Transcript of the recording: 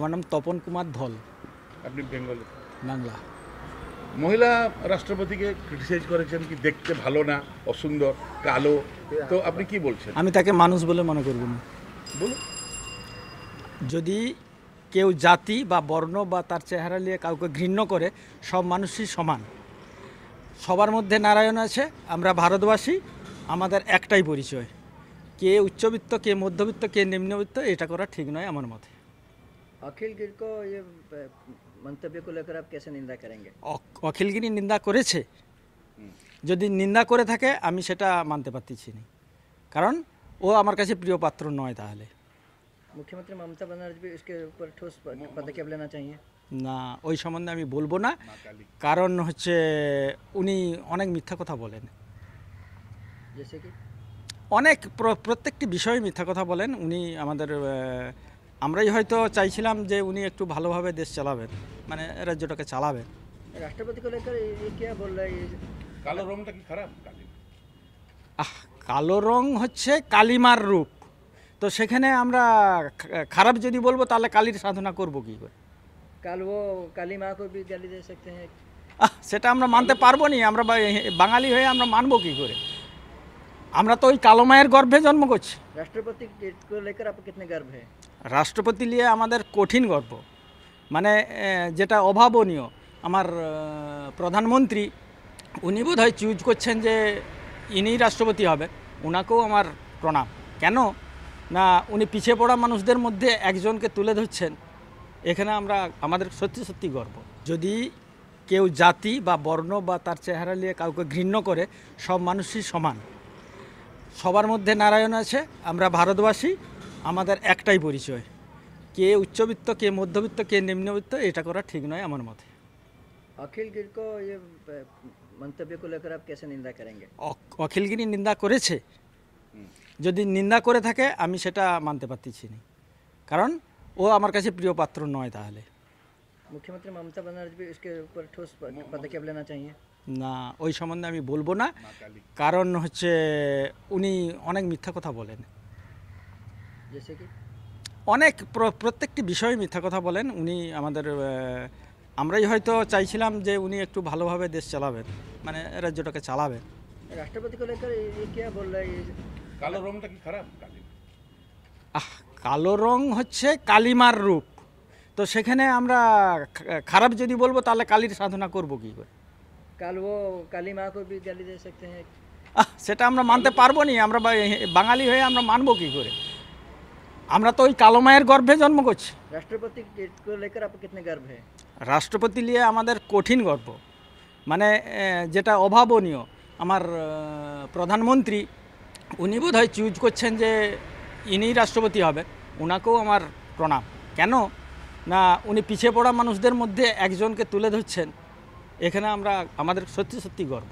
আমার নাম তপন কুমার ধল আপনি বেঙ্গল বাংলা মহিলা রাষ্ট্রপতিকে ক্রিটিসাইজ করেছেন কি দেখতে ভালো না অসুন্দর কালো তো আপনি কি বলছেন আমি তাকে মানুষ বলে মনে করব না বলুন যদি কেউ জাতি বা বর্ণ বা তার চেহারা নিয়ে কাউকে ঘৃণ্য করে সব মানুষই সমান সবার মধ্যে নারায়ণ আছে আমরা ভারতবাসী আমাদের একটাই পরিচয় কে উচ্চবিত্ত কে মধ্যবিত্ত কে নিম্নবিত্ত এটা করা ঠিক নয় আমার মতে অখিল গিরকো को মন্তব্য কো को लेकर आप कैसे निंदा অখিল গিরি নিন্দা করেছে যদি নিন্দা করে থাকে আমি সেটা মানতে পারতেছি না কারণ ও আমার কাছে প্রিয় পাত্র নয় তাহলে মুখ্যমন্ত্রী মমতা ব্যানার্জি इसके ऊपर পদক্ষেপ লেনা चाहिए না ওই সম্বন্ধে আমি বলবো না কারণ হচ্ছে উনি অনেক মিথ্যা কথা বলেন অনেক প্রত্যেকটি বিষয়ে মিথ্যা কথা বলেন উনি আমাদের আমরাই হয়তো চাইছিলাম যে উনি একটু ভালোভাবে দেশ চালাবেন মানে রাজ্যটাকে চালাবেন রাষ্ট্রপতি কালো কি খারাপ আহ কালো রং হচ্ছে কালিমার রূপ তো সেখানে আমরা খারাপ যদি বলবো তাহলে কালির সাধনা করব কি করে কালিমা সেটা আমরা মানতে পারবো না আমরা বাঙালি হয়ে আমরা মানবো কি করে আমরা ওই কালো মায়ের গর্ভে জন্ম করছি রাষ্ট্রপতি রাষ্ট্রপতি নিয়ে আমাদের কঠিন গর্ব মানে যেটা অভাবনীয় আমার প্রধানমন্ত্রী উনি বোধ হয় চুজ করছেন যে ইনি রাষ্ট্রপতি হবে ওনাকেও আমার প্রণাম কেন না উনি পিছিয়ে পড়া মানুষদের মধ্যে একজনকে তুলে ধরছেন এখানে আমরা আমাদের সত্যি সত্যি গর্ব যদি কেউ জাতি বা বর্ণ বা তার চেহারা নিয়ে কাউকে ঘৃণ্য করে সব মানুষই সমান সবার মধ্যে নারায়ণ আছে আমরা ভারতবাসী আমাদের একটাই পরিচয় কে উচ্চবিত্ত কে মধ্যবিত্ত কে নিম্নবিত্ত এটা করা ঠিক নয় আমার মতে অখিল গিরকো মন্তব্যকে কেসে নিন্দা অখিলগিরি নিন্দা করেছে যদি নিন্দা করে থাকে আমি সেটা মানতে পারতেছি না কারণ ও আমার কাছে প্রিয় পাত্র নয় তাহলে মুখ্যমন্ত্রী মমতা ব্যানার্জি इसके ऊपर ठोस পদক্ষেপ लेना চাই না ওই সম্বন্ধে আমি বলবো না কারণ হচ্ছে উনি অনেক মিথ্যা কথা বলেন অনেক প্রত্যেকটি বিষয়ে মিথ্যা কথা বলেন উনি আমাদের আমরাই হয়তো চাইছিলাম যে উনি একটু ভালোভাবে দেশ চালাবেন মানে রাজ্যটাকে চালাবেন রাষ্ট্রপতি को लेकर ये क्या এই কালো রংটা কি খারাপ কালো রং হচ্ছে কালিমার রূপ তো সেখানে আমরা খারাপ যদি বলবো তাহলে কালীর সাধনা করব কি করে কালবো সেটা আমরা মানতে পারবো নি আমরা বাঙালি হয়ে আমরা মানবো কি করে আমরা তো ওই কালো মায়ের গর্ভে জন্ম করছি রাষ্ট্রপতি রাষ্ট্রপতি নিয়ে আমাদের কঠিন গর্ব মানে যেটা অভাবনীয় আমার প্রধানমন্ত্রী উনি বোধ হয় চুজ করছেন যে ইনি রাষ্ট্রপতি হবে ওনাকেও আমার প্রণাম কেন না উনি পিছিয়ে পড়া মানুষদের মধ্যে একজনকে তুলে ধরছেন এখানে আমরা আমাদের সত্যি সত্যি গর্ব